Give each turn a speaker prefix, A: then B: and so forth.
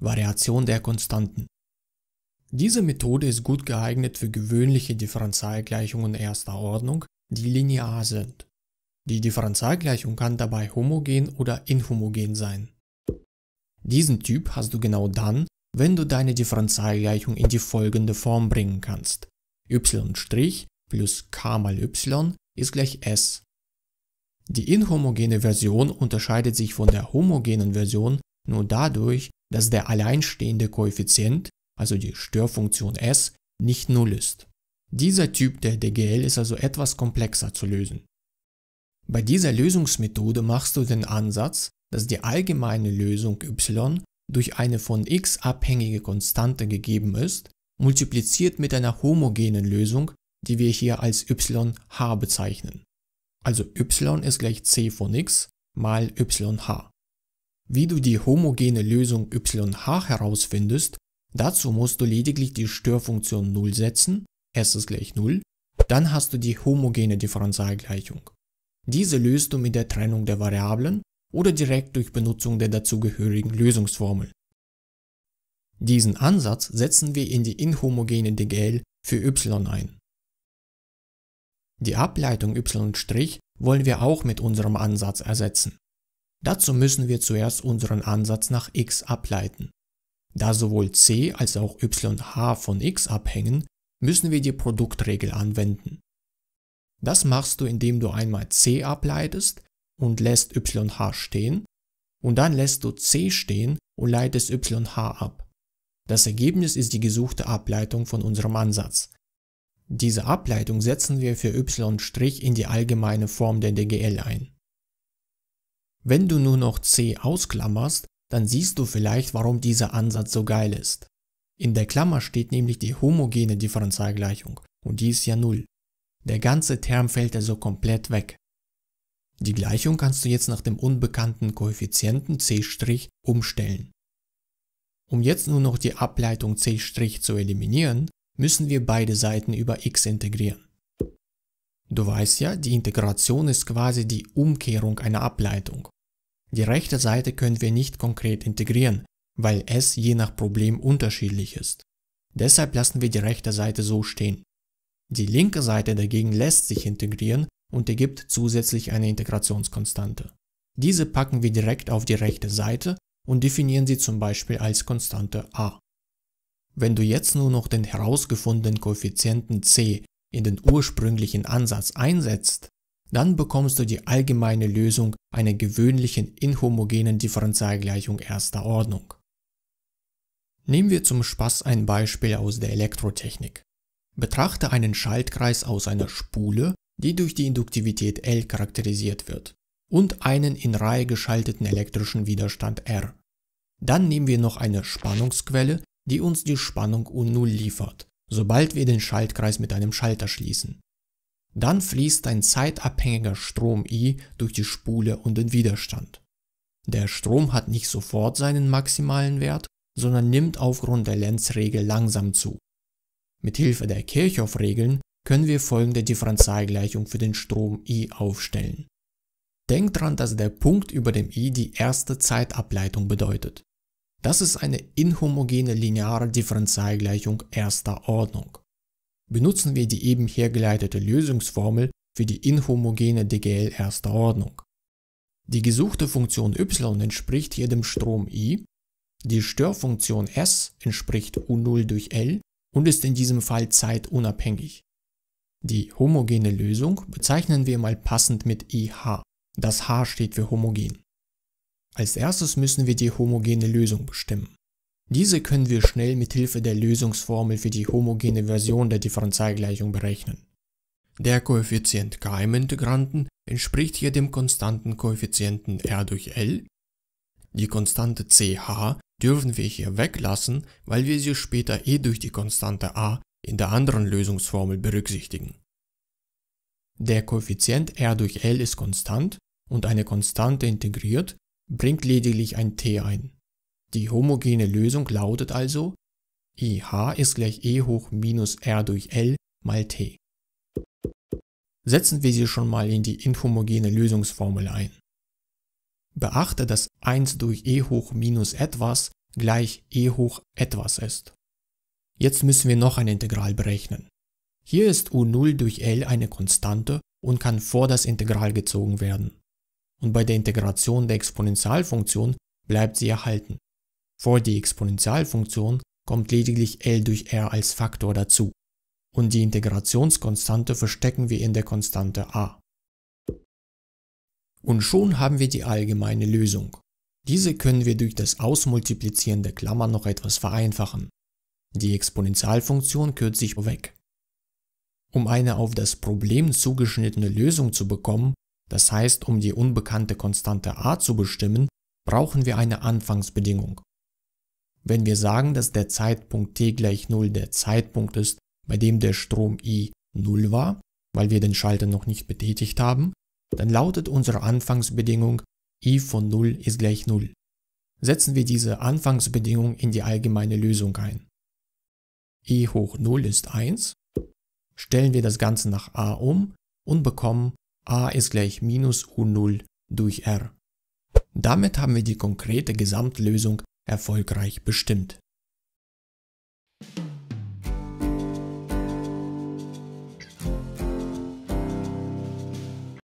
A: Variation der Konstanten. Diese Methode ist gut geeignet für gewöhnliche Differentialgleichungen erster Ordnung, die linear sind. Die Differentialgleichung kann dabei homogen oder inhomogen sein. Diesen Typ hast du genau dann, wenn du deine Differentialgleichung in die folgende Form bringen kannst. y' plus k mal y ist gleich s. Die inhomogene Version unterscheidet sich von der homogenen Version nur dadurch, dass der alleinstehende Koeffizient, also die Störfunktion s, nicht 0 ist. Dieser Typ der DGL ist also etwas komplexer zu lösen. Bei dieser Lösungsmethode machst du den Ansatz, dass die allgemeine Lösung y durch eine von x abhängige Konstante gegeben ist, multipliziert mit einer homogenen Lösung, die wir hier als yH bezeichnen. Also y ist gleich c von x mal yH. Wie du die homogene Lösung yH herausfindest, dazu musst du lediglich die Störfunktion 0 setzen, s ist gleich 0, dann hast du die homogene Differentialgleichung. Diese löst du mit der Trennung der Variablen oder direkt durch Benutzung der dazugehörigen Lösungsformel. Diesen Ansatz setzen wir in die inhomogene DGL für y ein. Die Ableitung y' wollen wir auch mit unserem Ansatz ersetzen. Dazu müssen wir zuerst unseren Ansatz nach x ableiten. Da sowohl c als auch yh von x abhängen, müssen wir die Produktregel anwenden. Das machst du, indem du einmal c ableitest und lässt yh stehen und dann lässt du c stehen und leitest yh ab. Das Ergebnis ist die gesuchte Ableitung von unserem Ansatz. Diese Ableitung setzen wir für y' in die allgemeine Form der DGL ein. Wenn du nur noch C ausklammerst, dann siehst du vielleicht, warum dieser Ansatz so geil ist. In der Klammer steht nämlich die homogene Differentialgleichung und die ist ja Null. Der ganze Term fällt also komplett weg. Die Gleichung kannst du jetzt nach dem unbekannten Koeffizienten c' umstellen. Um jetzt nur noch die Ableitung c' zu eliminieren, müssen wir beide Seiten über x integrieren. Du weißt ja, die Integration ist quasi die Umkehrung einer Ableitung. Die rechte Seite können wir nicht konkret integrieren, weil es je nach Problem unterschiedlich ist. Deshalb lassen wir die rechte Seite so stehen. Die linke Seite dagegen lässt sich integrieren und ergibt zusätzlich eine Integrationskonstante. Diese packen wir direkt auf die rechte Seite und definieren sie zum Beispiel als Konstante a. Wenn du jetzt nur noch den herausgefundenen Koeffizienten c in den ursprünglichen Ansatz einsetzt, dann bekommst du die allgemeine Lösung einer gewöhnlichen inhomogenen Differentialgleichung erster Ordnung. Nehmen wir zum Spaß ein Beispiel aus der Elektrotechnik. Betrachte einen Schaltkreis aus einer Spule, die durch die Induktivität L charakterisiert wird, und einen in Reihe geschalteten elektrischen Widerstand R. Dann nehmen wir noch eine Spannungsquelle, die uns die Spannung U0 liefert, sobald wir den Schaltkreis mit einem Schalter schließen. Dann fließt ein zeitabhängiger Strom I durch die Spule und den Widerstand. Der Strom hat nicht sofort seinen maximalen Wert, sondern nimmt aufgrund der Lenzregel langsam zu. Mit Hilfe der Kirchhoff-Regeln können wir folgende Differentialgleichung für den Strom I aufstellen. Denkt dran, dass der Punkt über dem I die erste Zeitableitung bedeutet. Das ist eine inhomogene lineare Differentialgleichung erster Ordnung benutzen wir die eben hergeleitete Lösungsformel für die inhomogene DGL erster Ordnung. Die gesuchte Funktion y entspricht hier dem Strom I, die Störfunktion s entspricht U0 durch L und ist in diesem Fall zeitunabhängig. Die homogene Lösung bezeichnen wir mal passend mit IH. Das H steht für homogen. Als erstes müssen wir die homogene Lösung bestimmen. Diese können wir schnell mit Hilfe der Lösungsformel für die homogene Version der Differentialgleichung berechnen. Der Koeffizient k im Integranten entspricht hier dem konstanten Koeffizienten r durch L. Die Konstante ch dürfen wir hier weglassen, weil wir sie später eh durch die Konstante a in der anderen Lösungsformel berücksichtigen. Der Koeffizient r durch L ist konstant und eine Konstante integriert bringt lediglich ein t ein. Die homogene Lösung lautet also IH ist gleich E hoch minus R durch L mal T. Setzen wir sie schon mal in die inhomogene Lösungsformel ein. Beachte, dass 1 durch E hoch minus etwas gleich E hoch etwas ist. Jetzt müssen wir noch ein Integral berechnen. Hier ist U0 durch L eine Konstante und kann vor das Integral gezogen werden. Und bei der Integration der Exponentialfunktion bleibt sie erhalten. Vor die Exponentialfunktion kommt lediglich L durch R als Faktor dazu und die Integrationskonstante verstecken wir in der Konstante a. Und schon haben wir die allgemeine Lösung. Diese können wir durch das Ausmultiplizieren der Klammer noch etwas vereinfachen. Die Exponentialfunktion kürzt sich weg. Um eine auf das Problem zugeschnittene Lösung zu bekommen, das heißt um die unbekannte Konstante a zu bestimmen, brauchen wir eine Anfangsbedingung. Wenn wir sagen, dass der Zeitpunkt t gleich 0 der Zeitpunkt ist, bei dem der Strom I 0 war, weil wir den Schalter noch nicht betätigt haben, dann lautet unsere Anfangsbedingung I von 0 ist gleich 0. Setzen wir diese Anfangsbedingung in die allgemeine Lösung ein. I hoch 0 ist 1, stellen wir das Ganze nach a um und bekommen a ist gleich minus u0 durch r. Damit haben wir die konkrete Gesamtlösung erfolgreich bestimmt.